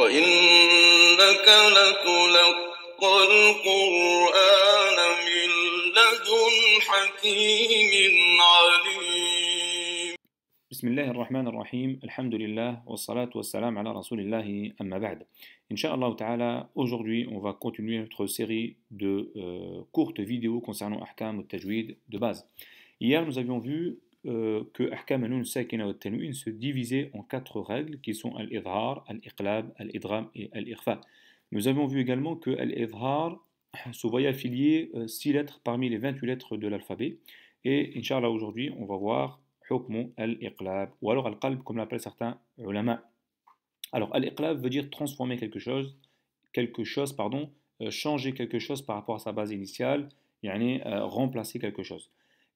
وإنك لتلقى القرآن من لدن حكيم عليم بسم الله الرحمن الرحيم الحمد لله والصلاة والسلام على رسول الله أما بعد إن شاء الله تعالى aujourd'hui on va continuer notre série de euh, courtes vidéos concernant أحكام التجويد de base Hier, nous avions vu Euh, que Ahkam wa se divisaient en quatre règles qui sont Al-Idhar, Al-Iqlab, Al-Idram et al irfa Nous avons vu également que Al-Idhar se voyait affilier euh, 6 lettres parmi les 28 lettres de l'alphabet. Et Inch'Allah, aujourd'hui, on va voir Al-Iqlab, ou alors Al-Qalb, comme l'appellent certains ulama. Alors, Al-Iqlab veut dire transformer quelque chose, quelque chose, pardon, euh, changer quelque chose par rapport à sa base initiale, yani, remplacer quelque chose.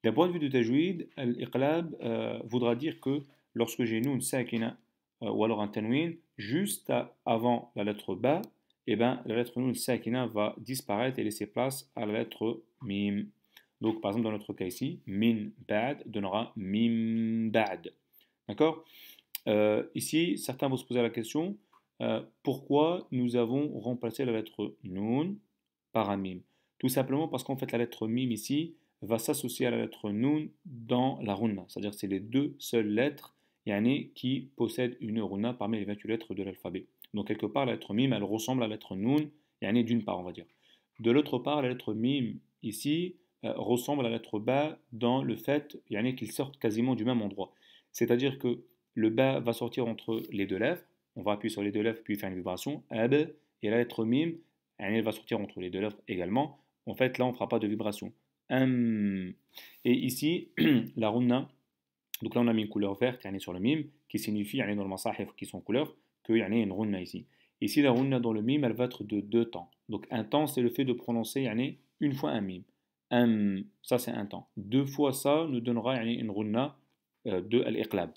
D'un point de vue du tajwid, l'iqlab euh, voudra dire que lorsque j'ai nun sakina euh, ou alors un tanwin, juste avant la lettre ba, eh ben, la lettre nun sakina va disparaître et laisser place à la lettre mim. Donc par exemple dans notre cas ici, min bad donnera mim bad. D'accord euh, Ici, certains vont se poser la question, pourquoi nous avons remplacé la lettre nun par un mim Tout simplement parce qu'en fait la lettre mim ici, va s'associer à la lettre Nun dans la runa. C'est-à-dire que c'est les deux seules lettres yani, qui possèdent une runa parmi les 28 lettres de l'alphabet. Donc quelque part, la lettre Mim, elle ressemble à la lettre Nun, yani, d'une part, on va dire. De l'autre part, la lettre Mim, ici, euh, ressemble à la lettre Ba dans le fait yani, qu'ils sortent quasiment du même endroit. C'est-à-dire que le Ba va sortir entre les deux lèvres, on va appuyer sur les deux lèvres puis faire une vibration, et la lettre Mim, elle va sortir entre les deux lèvres également. En fait, là, on ne fera pas de vibration. Hum. Et ici, la runna, donc là on a mis une couleur verte sur le mime, qui signifie dans le masahif qui sont couleurs, qu'il y a une runna ici. Ici, la runna dans le mime, elle va être de deux temps. Donc un temps, c'est le fait de prononcer une fois un mime. Hum. ça c'est un temps. Deux fois ça nous donnera une runna euh, de al-iqlab.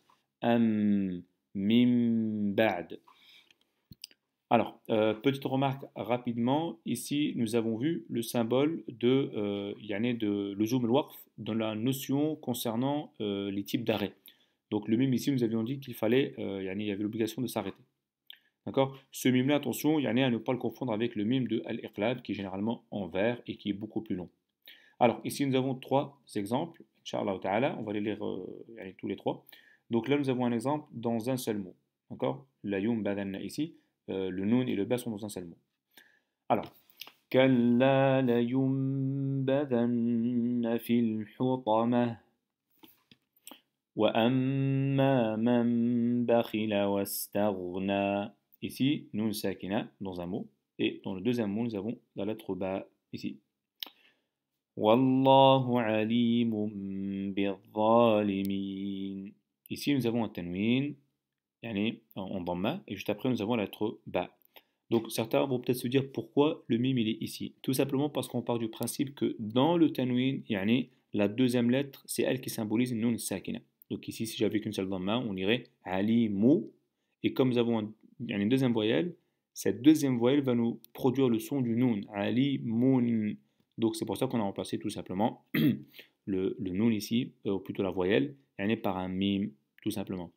Hum. mime ba'd. Alors, euh, petite remarque rapidement, ici nous avons vu le symbole de, euh, Yanné de le zoom dans la notion concernant euh, les types d'arrêt. Donc le mime ici, nous avions dit qu'il fallait, il y avait l'obligation de s'arrêter. D'accord Ce mime-là, attention, Yanné à ne pas le confondre avec le mime de Al-Iqlab qui est généralement en vert et qui est beaucoup plus long. Alors ici nous avons trois exemples, Inch'Allah ta'ala, on va les lire tous les trois. Donc là nous avons un exemple dans un seul mot. D'accord La yum badanna ici. Euh, le nun et le bas sont dans un seul mot. Alors, Ici, nun sakina dans un mot, et dans le deuxième mot, nous avons la lettre ba ici. Wallahu alimum Ici, nous avons un tanwin en et juste après nous avons la lettre Ba. Donc certains vont peut-être se dire pourquoi le mime il est ici. Tout simplement parce qu'on part du principe que dans le tanwin, yani, la deuxième lettre, c'est elle qui symbolise nun sakina. Donc ici, si j'avais qu'une seule dhamma, on irait ali mu Et comme nous avons une deuxième voyelle, cette deuxième voyelle va nous produire le son du nun, ali mun Donc c'est pour ça qu'on a remplacé tout simplement le, le nun ici, euh, ou plutôt la voyelle, yani, par un mime, tout simplement.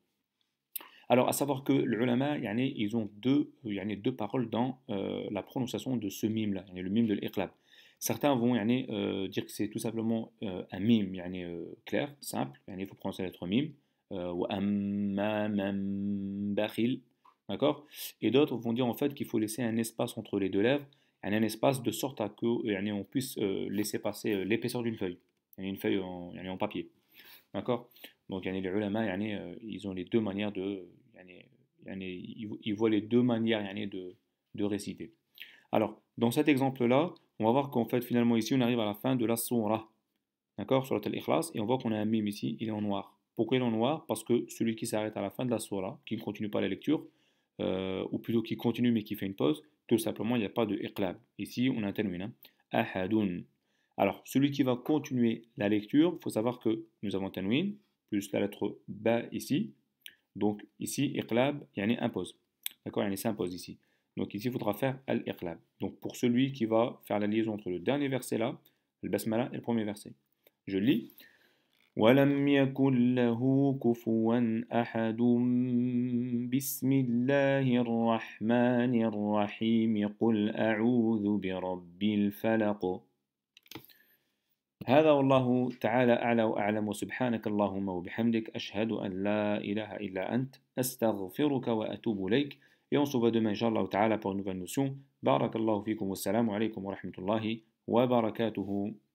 Alors, à savoir que l'ulama, yani, ils ont deux, euh, deux paroles dans euh, la prononciation de ce mime-là, le mime de l'iqlab. Certains vont euh, dire que c'est tout simplement un mime yani, clair, simple, il faut prononcer la lettre mime, ou d'accord Et d'autres vont dire en fait qu'il faut laisser un espace entre les deux lèvres, un espace de sorte à que on puisse laisser passer l'épaisseur d'une feuille, une feuille en, en papier, d'accord donc, y les ulama, ils ont les deux manières de, il voit les deux manières de, de réciter. Alors, dans cet exemple-là, on va voir qu'en fait, finalement, ici, on arrive à la fin de la surah. D'accord sur la telle ikhlas et on voit qu'on a un mime ici, il est en noir. Pourquoi il est en noir Parce que celui qui s'arrête à la fin de la surah, qui ne continue pas la lecture, euh, ou plutôt qui continue mais qui fait une pause, tout simplement, il n'y a pas de iqlab. Ici, on a un tanwin. ahadun Alors, celui qui va continuer la lecture, il faut savoir que nous avons tanwin, plus la lettre ba ici, donc ici, iqlab, yani impose. D'accord Yani s'impose ici. Donc ici, il faudra faire al-iqlab. Donc pour celui qui va faire la liaison entre le dernier verset là, le basmala, et le premier verset. Je lis. ولم يكن له كفوا أحد بسم الله الرحمن الرحيم قل أعوذ برب الفلق هذا والله تعالى أعلى وأعلم وسبحانك اللهم وبحمدك أشهد أن لا إله إلا أنت أستغفرك وأتوب إليك ينصب دوما إن شاء الله تعالى pour une بارك الله فيكم والسلام عليكم ورحمة الله وبركاته